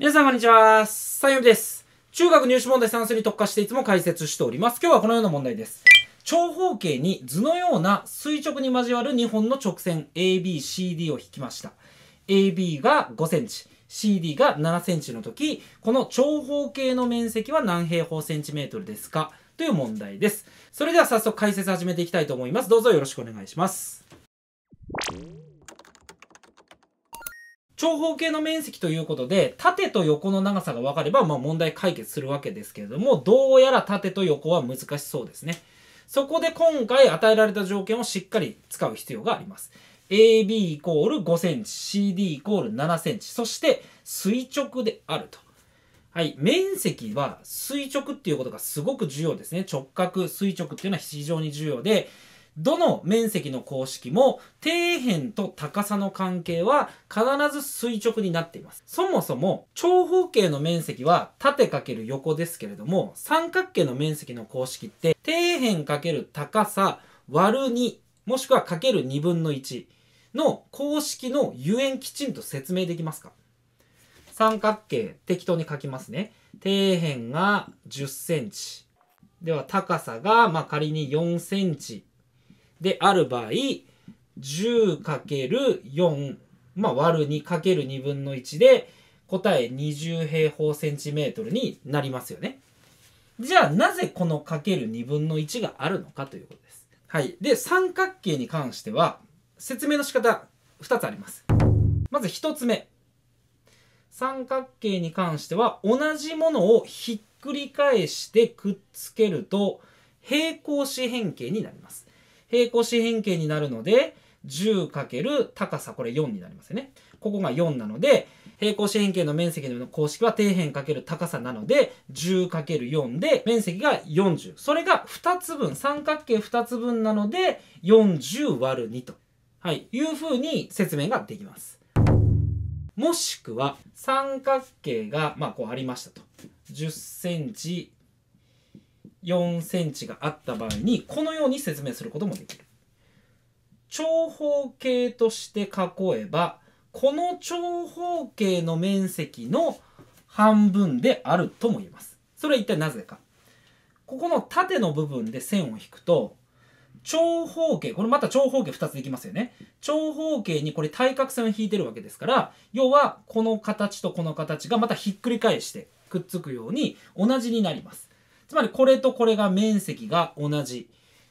皆さんこんにちは。さゆみです。中学入試問題算数に特化していつも解説しております。今日はこのような問題です。長方形に図のような垂直に交わる2本の直線 ABCD を引きました。AB が5センチ、CD が7センチの時、この長方形の面積は何平方センチメートルですかという問題です。それでは早速解説始めていきたいと思います。どうぞよろしくお願いします。長方形の面積ということで、縦と横の長さが分かれば、まあ問題解決するわけですけれども、どうやら縦と横は難しそうですね。そこで今回与えられた条件をしっかり使う必要があります。AB イコール5センチ、CD イコール7センチ、そして垂直であると。はい。面積は垂直っていうことがすごく重要ですね。直角、垂直っていうのは非常に重要で、どの面積の公式も底辺と高さの関係は必ず垂直になっています。そもそも長方形の面積は縦かける横ですけれども三角形の面積の公式って底辺かける高さ割る2もしくはかける2分の1の公式のゆえんきちんと説明できますか三角形適当に書きますね。底辺が10センチ。では高さが、まあ、仮に4センチである場合 10×4 まあ割る 2×2 分の1で答え20平方センチメートルになりますよね。じゃあなぜこのかける2分の1があるのかということです。はい。で、三角形に関しては説明の仕方2つあります。まず1つ目。三角形に関しては同じものをひっくり返してくっつけると平行四辺形になります。平行四辺形になるので、10× 高さ、これ4になりますよね。ここが4なので、平行四辺形の面積の公式は底辺×高さなので、10×4 で、面積が40。それが2つ分、三角形2つ分なので、40÷2 と、はい、いうふうに説明ができます。もしくは、三角形が、まあ、こうありましたと。10センチ4センチがあった場合にこのように説明することもできる。長方形として囲えばこの長方形の面積の半分であるとも言えます。それは一体なぜか。ここの縦の部分で線を引くと長方形、これまた長方形2つできますよね。長方形にこれ対角線を引いてるわけですから、要はこの形とこの形がまたひっくり返してくっつくように同じになります。つまりこれとこれが面積が同じ。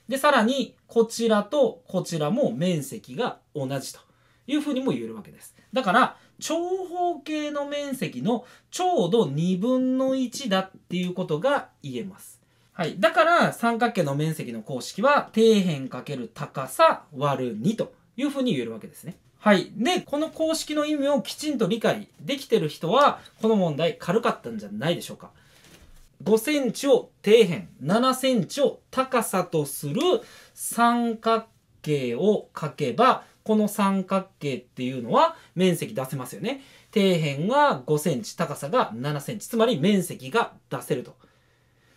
で、さらにこちらとこちらも面積が同じというふうにも言えるわけです。だから、長方形の面積のちょうど2分の1だっていうことが言えます。はい。だから、三角形の面積の公式は、底辺かける高さ割る2というふうに言えるわけですね。はい。で、この公式の意味をきちんと理解できてる人は、この問題軽かったんじゃないでしょうか。5センチを底辺、7センチを高さとする三角形を書けば、この三角形っていうのは面積出せますよね。底辺が5センチ、高さが7センチ、つまり面積が出せると。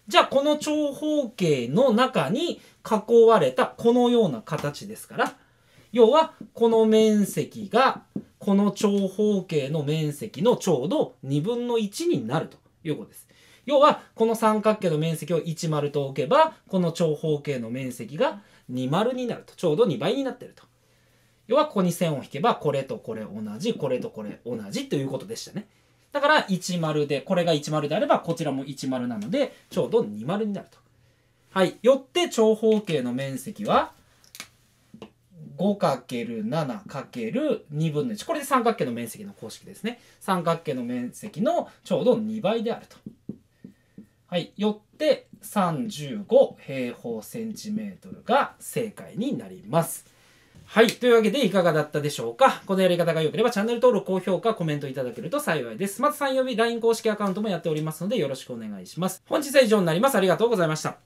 じゃあ、この長方形の中に囲われたこのような形ですから、要は、この面積が、この長方形の面積のちょうど2分の1になるということです。要はこの三角形の面積を1丸と置けばこの長方形の面積が2丸になるとちょうど2倍になってると要はここに線を引けばこれとこれ同じこれとこれ同じということでしたねだから1丸でこれが1丸であればこちらも1丸なのでちょうど2丸になるとはいよって長方形の面積は 5×7×2 分の1これで三角形の面積の公式ですね三角形の面積のちょうど2倍であると。はい、よって35平方センチメートルが正解になります。はい。というわけで、いかがだったでしょうかこのやり方が良ければ、チャンネル登録、高評価、コメントいただけると幸いです。また3曜日、LINE 公式アカウントもやっておりますので、よろしくお願いします。本日は以上になります。ありがとうございました。